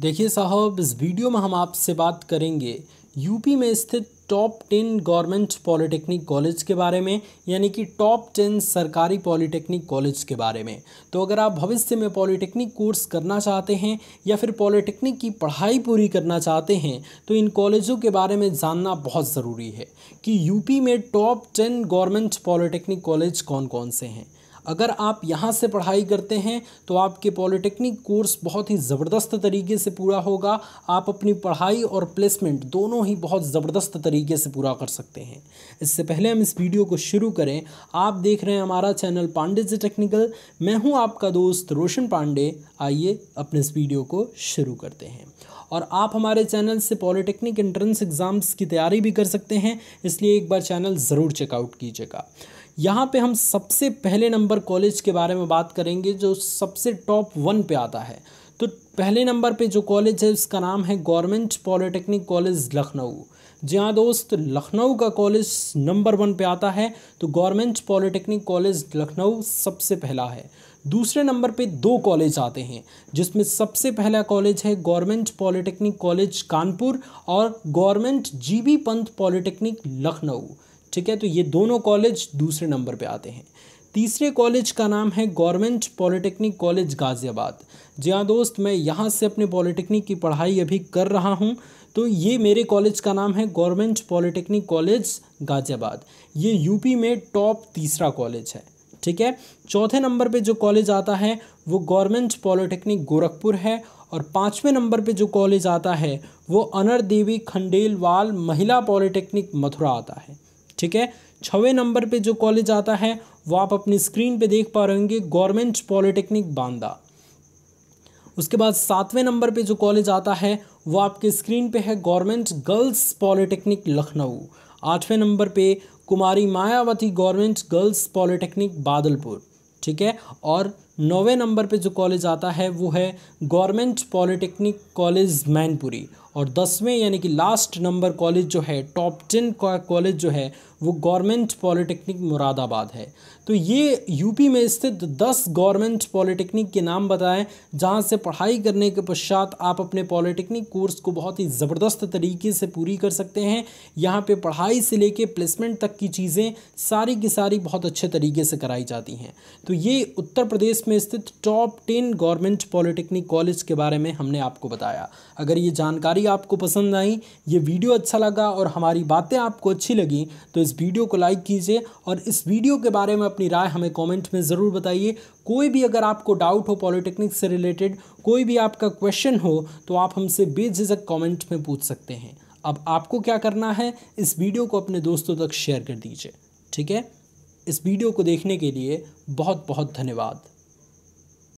देखिए साहब इस वीडियो में हम आपसे बात करेंगे यूपी में स्थित top ten government polytechnic college के बारे में यानी कि टॉप टेन सरकारी पॉलिटेक्निक कॉलेज के बारे में तो अगर आप भविष्य में पॉलिटेक्निक कोर्स करना चाहते हैं या फिर पॉलिटेक्निक की पढ़ाई पूरी करना चाहते हैं तो इन कॉलेजों के बारे में जानना बहुत ज़रूरी है कि यूपी में top ten government polytechnic college कौन कौन से हैं अगर आप यहाँ से पढ़ाई करते हैं तो आपके पॉलिटेक्निक कोर्स बहुत ही ज़बरदस्त तरीके से पूरा होगा आप अपनी पढ़ाई और प्लेसमेंट दोनों ही बहुत ज़बरदस्त तरीके से पूरा कर सकते हैं इससे पहले हम इस वीडियो को शुरू करें आप देख रहे हैं हमारा चैनल पांडे जी टेक्निकल मैं हूँ आपका दोस्त रोशन पांडे आइए अपने इस वीडियो को शुरू करते हैं और आप हमारे चैनल से पॉलिटेक्निक एंट्रेंस एग्ज़ाम्स की तैयारी भी कर सकते हैं इसलिए एक बार चैनल ज़रूर चेकआउट कीजिएगा यहाँ पे हम सबसे पहले नंबर कॉलेज के बारे में बात करेंगे जो सबसे टॉप वन पे आता है तो पहले नंबर पे जो कॉलेज है उसका नाम है गवर्नमेंट पॉलिटेक्निक कॉलेज लखनऊ जी हाँ दोस्त लखनऊ का कॉलेज नंबर वन पे आता है तो गवर्नमेंट पॉलिटेक्निक कॉलेज लखनऊ सबसे पहला है दूसरे नंबर पे दो कॉलेज आते हैं जिसमें सबसे पहला कॉलेज है गवर्नमेंट पॉलिटेक्निक कॉलेज कानपुर और government GB Pant polytechnic Lucknow ठीक है तो ये दोनों कॉलेज दूसरे नंबर पे आते हैं तीसरे कॉलेज का नाम है गवर्नमेंट पॉलिटेक्निक कॉलेज गाज़ियाबाद जी हाँ दोस्त मैं यहाँ से अपने पॉलिटेक्निक की पढ़ाई अभी कर रहा हूँ तो ये मेरे कॉलेज का नाम है गवर्नमेंट पॉलिटेक्निक कॉलेज गाज़ियाबाद ये यूपी में टॉप तीसरा कॉलेज है ठीक है चौथे नंबर पे जो कॉलेज आता है वो गवर्नमेंट पॉलिटेक्निक गोरखपुर है और पाँचवें नंबर पे जो कॉलेज आता है वो अनर देवी खंडेलवाल महिला पॉलिटेक्निक मथुरा आता है ठीक है छवें नंबर पे जो कॉलेज आता है वो आप अपनी स्क्रीन पे देख पा रहे होंगे गवर्नमेंट पॉलिटेक्निक बांदा उसके बाद सातवें नंबर पे जो कॉलेज आता है वो आपके स्क्रीन पे है गवर्नमेंट गर्ल्स पॉलिटेक्निक लखनऊ आठवें नंबर पे Kumari Mayawati government girls polytechnic Badalpur ठीक है और नौवें नंबर पे जो कॉलेज आता है वो है गवर्नमेंट पॉलिटेक्निक कॉलेज मैनपुरी और दसवें यानी कि लास्ट नंबर कॉलेज जो है टॉप टेन कॉलेज जो है वो गवर्नमेंट पॉलिटेक्निक मुरादाबाद है तो ये यूपी में स्थित 10 गवर्नमेंट पॉलिटेक्निक के नाम बताएं जहाँ से पढ़ाई करने के पश्चात आप अपने पॉलिटेक्निक कोर्स को बहुत ही ज़बरदस्त तरीके से पूरी कर सकते हैं यहाँ पे पढ़ाई से लेके प्लेसमेंट तक की चीज़ें सारी की सारी बहुत अच्छे तरीके से कराई जाती हैं तो ये उत्तर प्रदेश में स्थित top ten government polytechnic college के बारे में हमने आपको बताया अगर ये जानकारी आपको पसंद आई ये वीडियो अच्छा लगा और हमारी बातें आपको अच्छी लगी तो इस वीडियो को लाइक कीजिए और इस वीडियो के बारे में अपनी राय हमें कमेंट में ज़रूर बताइए कोई भी अगर आपको डाउट हो पॉलिटेक्निक से रिलेटेड कोई भी आपका क्वेश्चन हो तो आप हमसे बेझिझक कमेंट में पूछ सकते हैं अब आपको क्या करना है इस वीडियो को अपने दोस्तों तक शेयर कर दीजिए ठीक है इस वीडियो को देखने के लिए बहुत बहुत धन्यवाद